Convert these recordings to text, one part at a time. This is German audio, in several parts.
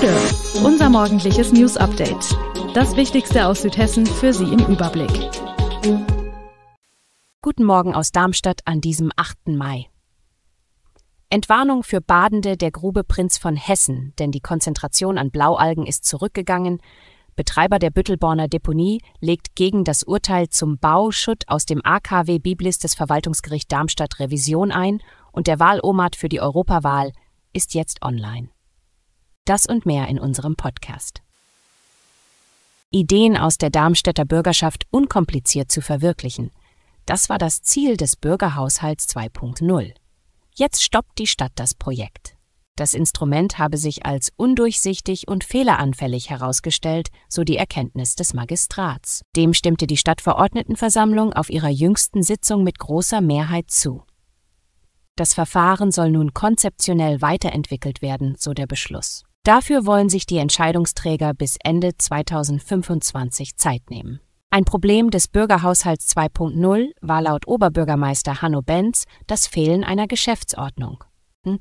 Bude, unser morgendliches News Update. Das Wichtigste aus Südhessen für Sie im Überblick. Guten Morgen aus Darmstadt an diesem 8. Mai. Entwarnung für Badende der Grube Prinz von Hessen, denn die Konzentration an Blaualgen ist zurückgegangen. Betreiber der Büttelborner Deponie legt gegen das Urteil zum Bauschutt aus dem AKW Biblis des Verwaltungsgericht Darmstadt Revision ein und der Wahlomat für die Europawahl ist jetzt online. Das und mehr in unserem Podcast. Ideen aus der Darmstädter Bürgerschaft unkompliziert zu verwirklichen. Das war das Ziel des Bürgerhaushalts 2.0. Jetzt stoppt die Stadt das Projekt. Das Instrument habe sich als undurchsichtig und fehleranfällig herausgestellt, so die Erkenntnis des Magistrats. Dem stimmte die Stadtverordnetenversammlung auf ihrer jüngsten Sitzung mit großer Mehrheit zu. Das Verfahren soll nun konzeptionell weiterentwickelt werden, so der Beschluss. Dafür wollen sich die Entscheidungsträger bis Ende 2025 Zeit nehmen. Ein Problem des Bürgerhaushalts 2.0 war laut Oberbürgermeister Hanno Benz das Fehlen einer Geschäftsordnung. Hm,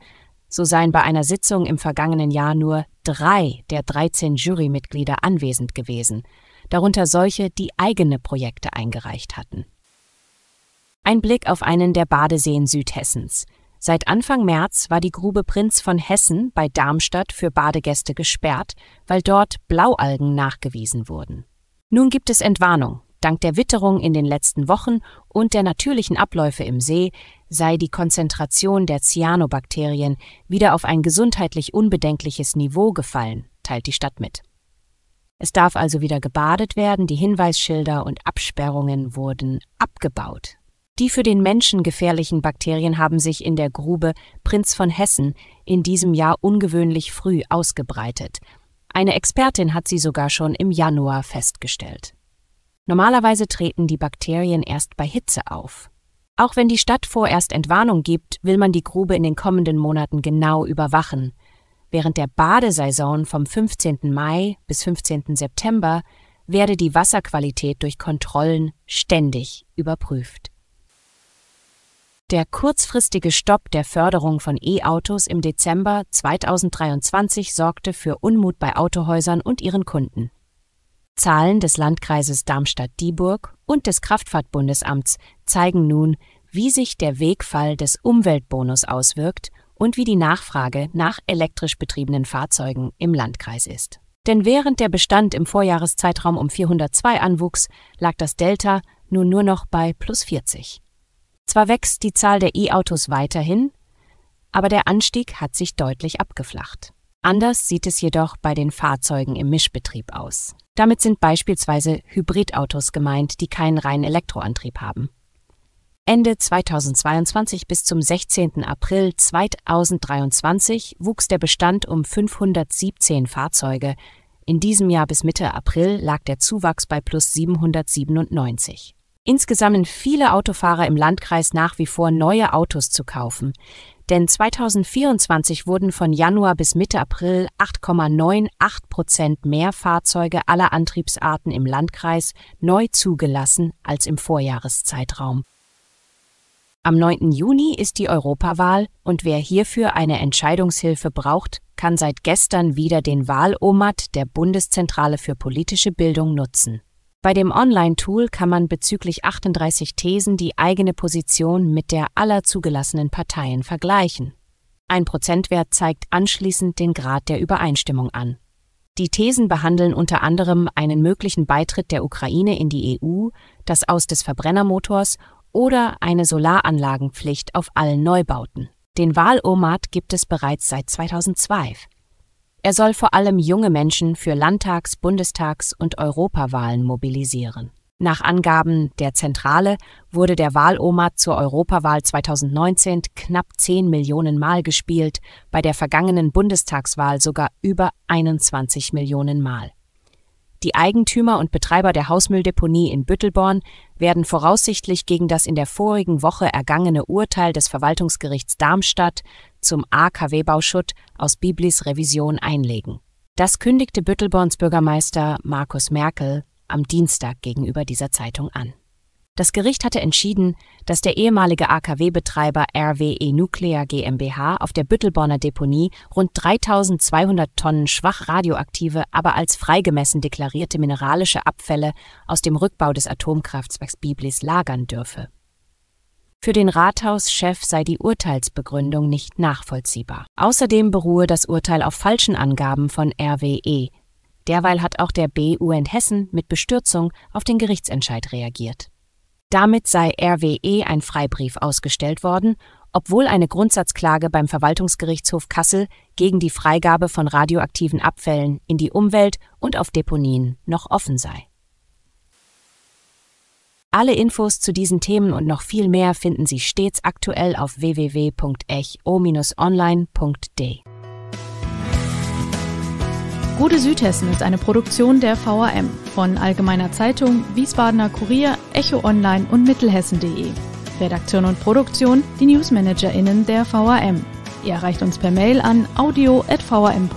so seien bei einer Sitzung im vergangenen Jahr nur drei der 13 Jurymitglieder anwesend gewesen, darunter solche, die eigene Projekte eingereicht hatten. Ein Blick auf einen der Badeseen Südhessens – Seit Anfang März war die Grube Prinz von Hessen bei Darmstadt für Badegäste gesperrt, weil dort Blaualgen nachgewiesen wurden. Nun gibt es Entwarnung. Dank der Witterung in den letzten Wochen und der natürlichen Abläufe im See sei die Konzentration der Cyanobakterien wieder auf ein gesundheitlich unbedenkliches Niveau gefallen, teilt die Stadt mit. Es darf also wieder gebadet werden, die Hinweisschilder und Absperrungen wurden abgebaut. Die für den Menschen gefährlichen Bakterien haben sich in der Grube Prinz von Hessen in diesem Jahr ungewöhnlich früh ausgebreitet. Eine Expertin hat sie sogar schon im Januar festgestellt. Normalerweise treten die Bakterien erst bei Hitze auf. Auch wenn die Stadt vorerst Entwarnung gibt, will man die Grube in den kommenden Monaten genau überwachen. Während der Badesaison vom 15. Mai bis 15. September werde die Wasserqualität durch Kontrollen ständig überprüft. Der kurzfristige Stopp der Förderung von E-Autos im Dezember 2023 sorgte für Unmut bei Autohäusern und ihren Kunden. Zahlen des Landkreises Darmstadt-Dieburg und des Kraftfahrtbundesamts zeigen nun, wie sich der Wegfall des Umweltbonus auswirkt und wie die Nachfrage nach elektrisch betriebenen Fahrzeugen im Landkreis ist. Denn während der Bestand im Vorjahreszeitraum um 402 anwuchs, lag das Delta nun nur noch bei plus 40. Zwar wächst die Zahl der E-Autos weiterhin, aber der Anstieg hat sich deutlich abgeflacht. Anders sieht es jedoch bei den Fahrzeugen im Mischbetrieb aus. Damit sind beispielsweise Hybridautos gemeint, die keinen reinen Elektroantrieb haben. Ende 2022 bis zum 16. April 2023 wuchs der Bestand um 517 Fahrzeuge. In diesem Jahr bis Mitte April lag der Zuwachs bei plus 797 insgesamt viele Autofahrer im Landkreis nach wie vor neue Autos zu kaufen, denn 2024 wurden von Januar bis Mitte April 8,98 Prozent mehr Fahrzeuge aller Antriebsarten im Landkreis neu zugelassen als im Vorjahreszeitraum. Am 9. Juni ist die Europawahl und wer hierfür eine Entscheidungshilfe braucht, kann seit gestern wieder den Wahlomat der Bundeszentrale für politische Bildung nutzen. Bei dem Online-Tool kann man bezüglich 38 Thesen die eigene Position mit der aller zugelassenen Parteien vergleichen. Ein Prozentwert zeigt anschließend den Grad der Übereinstimmung an. Die Thesen behandeln unter anderem einen möglichen Beitritt der Ukraine in die EU, das Aus des Verbrennermotors oder eine Solaranlagenpflicht auf allen Neubauten. Den Wahlomat gibt es bereits seit 2002. Er soll vor allem junge Menschen für Landtags-, Bundestags- und Europawahlen mobilisieren. Nach Angaben der Zentrale wurde der Wahloma zur Europawahl 2019 knapp 10 Millionen Mal gespielt, bei der vergangenen Bundestagswahl sogar über 21 Millionen Mal. Die Eigentümer und Betreiber der Hausmülldeponie in Büttelborn werden voraussichtlich gegen das in der vorigen Woche ergangene Urteil des Verwaltungsgerichts Darmstadt zum AKW Bauschutt aus Biblis Revision einlegen. Das kündigte Büttelborns Bürgermeister Markus Merkel am Dienstag gegenüber dieser Zeitung an. Das Gericht hatte entschieden, dass der ehemalige AKW-Betreiber RWE Nuclear GmbH auf der Büttelborner Deponie rund 3200 Tonnen schwach radioaktive, aber als freigemessen deklarierte mineralische Abfälle aus dem Rückbau des Atomkraftwerks Biblis lagern dürfe. Für den Rathauschef sei die Urteilsbegründung nicht nachvollziehbar. Außerdem beruhe das Urteil auf falschen Angaben von RWE. Derweil hat auch der BUN Hessen mit Bestürzung auf den Gerichtsentscheid reagiert. Damit sei RWE ein Freibrief ausgestellt worden, obwohl eine Grundsatzklage beim Verwaltungsgerichtshof Kassel gegen die Freigabe von radioaktiven Abfällen in die Umwelt und auf Deponien noch offen sei. Alle Infos zu diesen Themen und noch viel mehr finden Sie stets aktuell auf www.echo-online.de. Gute Südhessen ist eine Produktion der VAM von Allgemeiner Zeitung, Wiesbadener Kurier, Echo Online und Mittelhessen.de. Redaktion und Produktion, die NewsmanagerInnen der VAM. Ihr erreicht uns per Mail an audio.vam.de.